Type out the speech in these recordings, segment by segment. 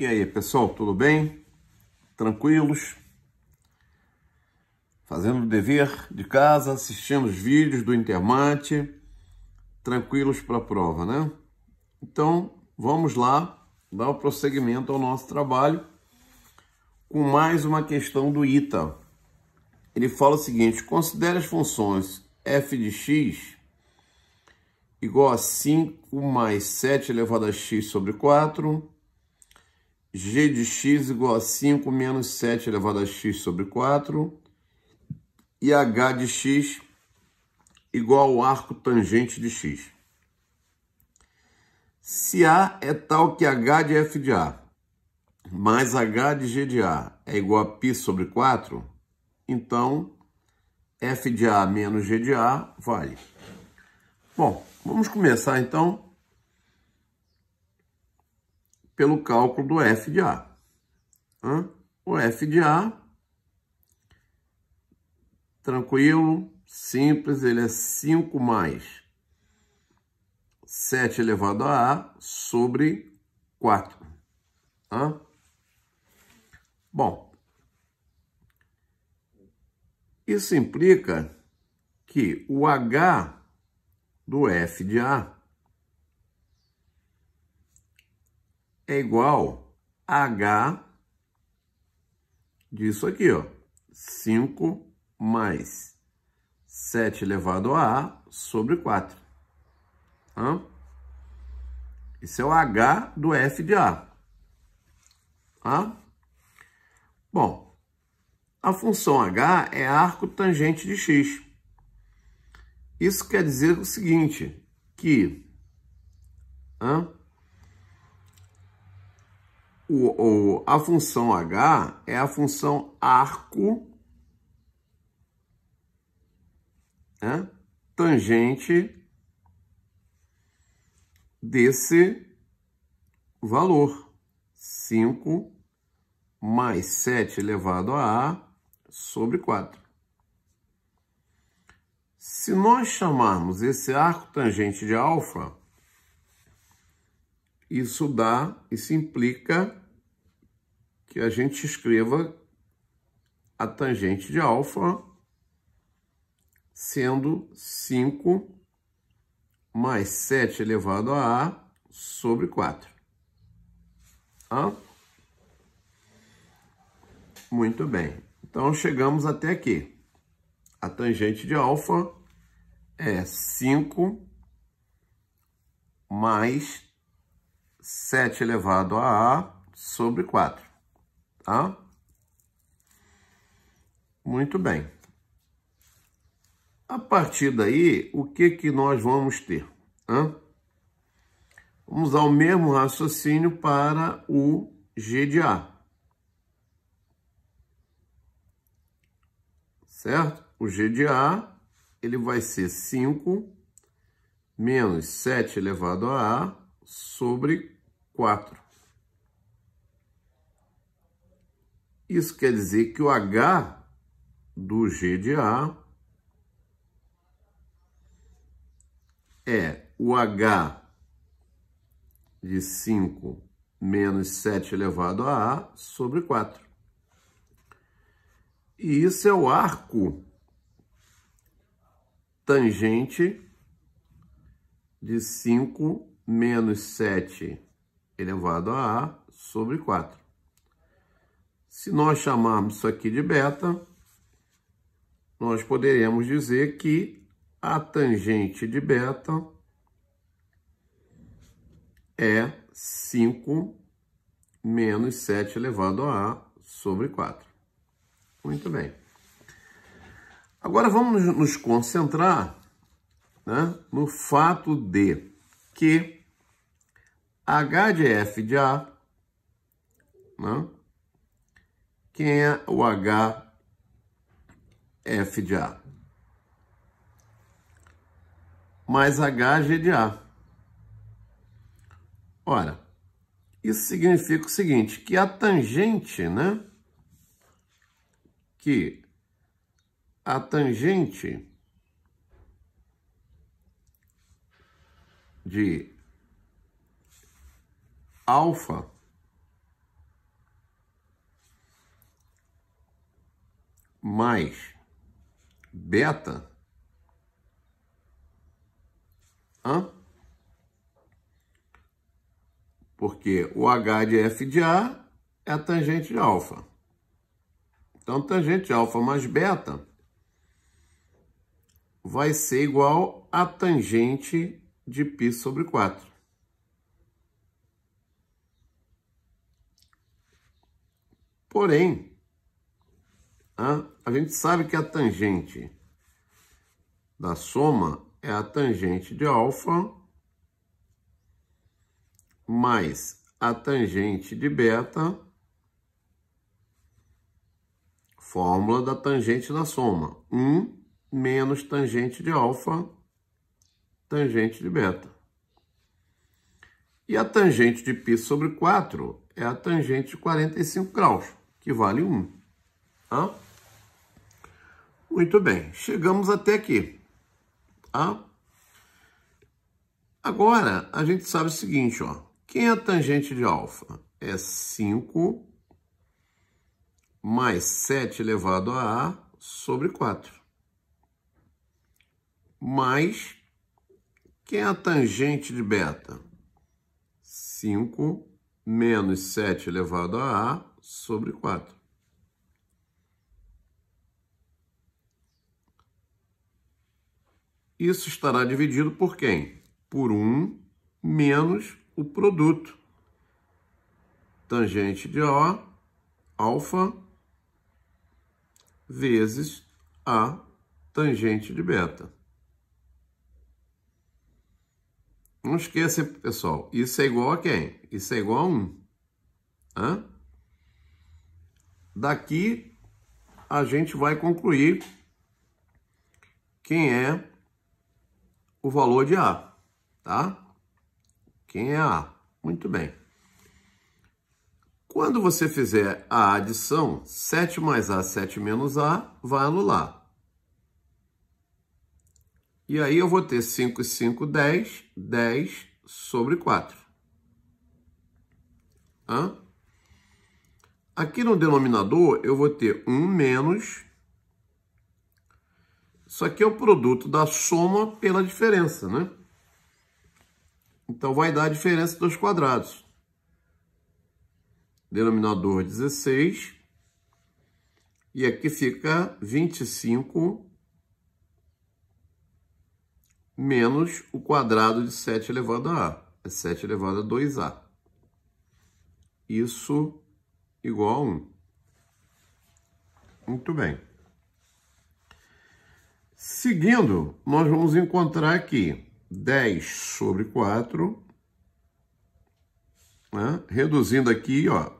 E aí, pessoal, tudo bem? Tranquilos? Fazendo o dever de casa, assistindo os vídeos do Intermate, tranquilos para a prova, né? Então, vamos lá dar o prosseguimento ao nosso trabalho com mais uma questão do ITA. Ele fala o seguinte, considere as funções f de x igual a 5 mais 7 elevado a x sobre 4 g de x igual a 5 menos 7 elevado a x sobre 4 e h de x igual ao arco tangente de x. Se A é tal que H de F de A mais H de G de A é igual a π sobre 4, então F de A menos G de A vale. Bom, vamos começar então pelo cálculo do F de A. O F de A, tranquilo, simples, ele é 5 mais 7 elevado a A sobre 4. Hã? Bom, isso implica que o H do F de A é igual a H disso aqui, ó. 5 mais 7 elevado a A sobre 4. Tá? Esse é o H do F de A. Tá? Bom, a função H é arco tangente de X. Isso quer dizer o seguinte, que... Tá? o, o, a função H é a função arco né, tangente desse valor. 5 mais 7 elevado a A sobre 4. Se nós chamarmos esse arco tangente de alfa, isso dá, isso implica que a gente escreva a tangente de alfa sendo 5 mais 7 elevado a A sobre 4. Tá? Muito bem. Então, chegamos até aqui. A tangente de alfa é 5 mais 7 elevado a A sobre 4 tá? Muito bem. A partir daí, o que, que nós vamos ter? Hã? Vamos o mesmo raciocínio para o G de A. Certo? O G de A ele vai ser 5 menos 7 elevado a A sobre 4. Isso quer dizer que o H do G de A é o H de 5 menos 7 elevado a A sobre 4. E isso é o arco tangente de 5 menos 7 elevado a A sobre 4. Se nós chamarmos isso aqui de beta, nós poderemos dizer que a tangente de beta é 5 menos 7 elevado a A sobre 4. Muito bem. Agora vamos nos concentrar né, no fato de que H de F de A né, quem é o HF de A? Mais HG de A. Ora, isso significa o seguinte, que a tangente, né? Que a tangente de alfa mais beta Hã? Porque o H de F de A é a tangente de alfa. Então, tangente alfa mais beta vai ser igual a tangente de π sobre 4. Porém, a gente sabe que a tangente da soma é a tangente de alfa mais a tangente de beta, fórmula da tangente da soma, 1 menos tangente de alfa, tangente de beta. E a tangente de π sobre 4 é a tangente de 45 graus, que vale 1. Muito bem, chegamos até aqui. Tá? Agora, a gente sabe o seguinte, ó. Quem é a tangente de alfa? É 5 mais 7 elevado a A sobre 4. Mais, quem é a tangente de beta? 5 menos 7 elevado a A sobre 4. isso estará dividido por quem? Por 1 menos o produto. Tangente de O, alfa, vezes A tangente de beta. Não esqueça, pessoal, isso é igual a quem? Isso é igual a 1. Hã? Daqui a gente vai concluir quem é o valor de A, tá? Quem é A? Muito bem. Quando você fizer a adição, 7 mais A, 7 menos A, vai anular. E aí eu vou ter 5 e 5, 10, 10 sobre 4. Hã? Aqui no denominador eu vou ter 1 menos isso aqui é o produto da soma pela diferença, né? Então vai dar a diferença dos quadrados. Denominador 16. E aqui fica 25 menos o quadrado de 7 elevado a a. É 7 elevado a 2a. Isso igual a 1. Muito bem. Seguindo, nós vamos encontrar aqui 10 sobre 4, né? reduzindo aqui, ó,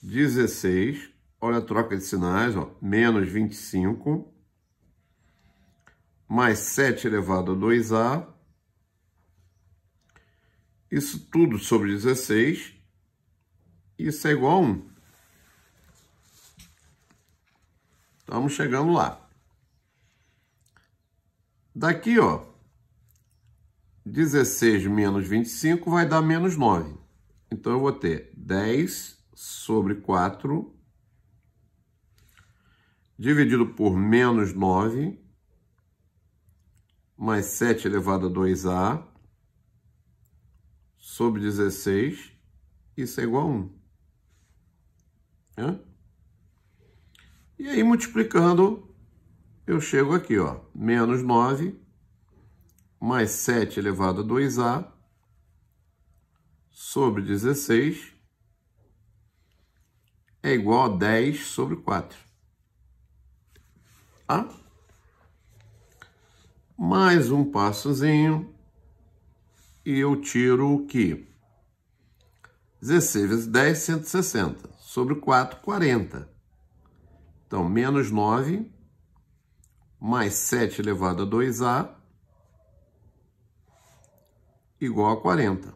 16, olha a troca de sinais, ó, menos 25, mais 7 elevado a 2A, isso tudo sobre 16, isso é igual a 1. Estamos chegando lá. Daqui, ó, 16 menos 25 vai dar menos 9. Então, eu vou ter 10 sobre 4 dividido por menos 9 mais 7 elevado a 2a sobre 16, isso é igual a 1. É? E aí, multiplicando eu chego aqui, ó, menos 9 mais 7 elevado a 2A sobre 16 é igual a 10 sobre 4. Tá? Mais um passozinho e eu tiro o que? 16 vezes 10, 160. Sobre 4, 40. Então, menos 9 mais 7 elevado a 2A igual a 40.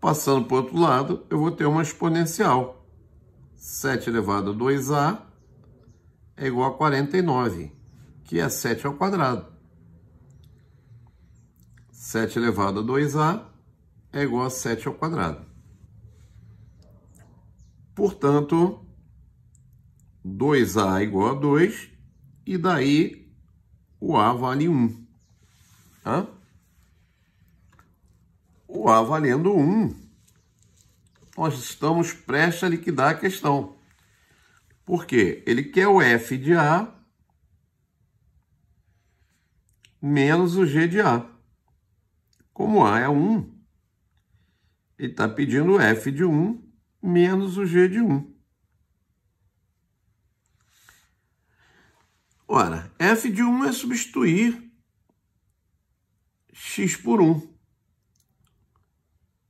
Passando para o outro lado, eu vou ter uma exponencial. 7 elevado a 2A é igual a 49, que é 7 ao quadrado. 7 elevado a 2A é igual a 7 ao quadrado. Portanto, 2A igual a 2, e daí o A vale 1. Tá? O A valendo 1, nós estamos prestes a liquidar a questão. Por quê? Ele quer o F de A menos o G de A. Como A é 1, ele está pedindo o F de 1 menos o G de 1. Ora, f de 1 é substituir x por 1.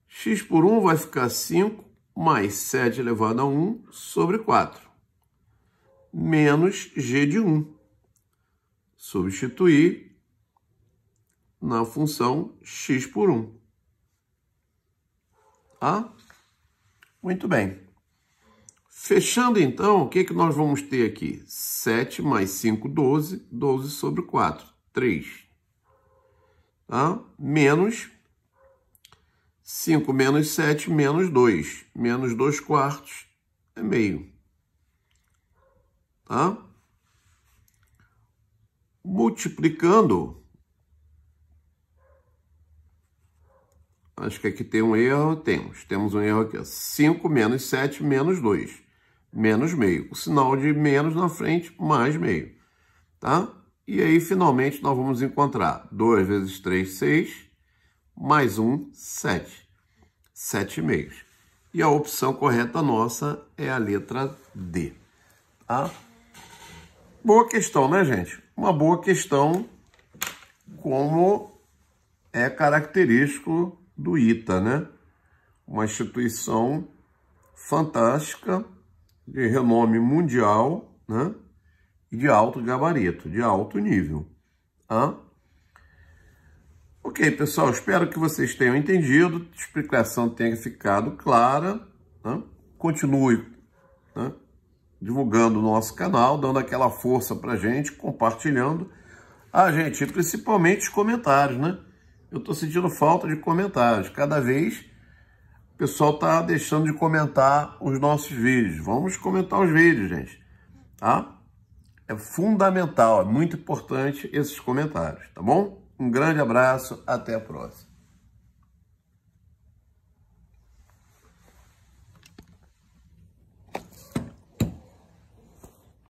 x por 1 vai ficar 5 mais 7 elevado a 1 sobre 4, menos g de 1. Substituir na função x por 1. Tá? Muito bem. Fechando então, o que, que nós vamos ter aqui? 7 mais 5, 12. 12 sobre 4, 3. Tá? Menos 5 menos 7, menos 2. Menos 2 quartos é meio. Tá? Multiplicando... Acho que aqui tem um erro. Temos. Temos um erro aqui. 5 menos 7 menos 2 menos meio. O sinal de menos na frente, mais meio. Tá? E aí, finalmente, nós vamos encontrar 2 vezes 3, 6, mais 1, 7. 7 meios. E a opção correta nossa é a letra D. Tá? Boa questão, né, gente? Uma boa questão como é característico do ITA, né? Uma instituição fantástica de renome mundial né? e de alto gabarito, de alto nível. Tá? Ok, pessoal, espero que vocês tenham entendido, a explicação tenha ficado clara. Né? Continue né? divulgando o nosso canal, dando aquela força para gente, compartilhando. Ah, gente, principalmente os comentários, né? Eu estou sentindo falta de comentários. Cada vez o pessoal tá deixando de comentar os nossos vídeos. Vamos comentar os vídeos, gente. Tá? É fundamental, é muito importante esses comentários, tá bom? Um grande abraço, até a próxima.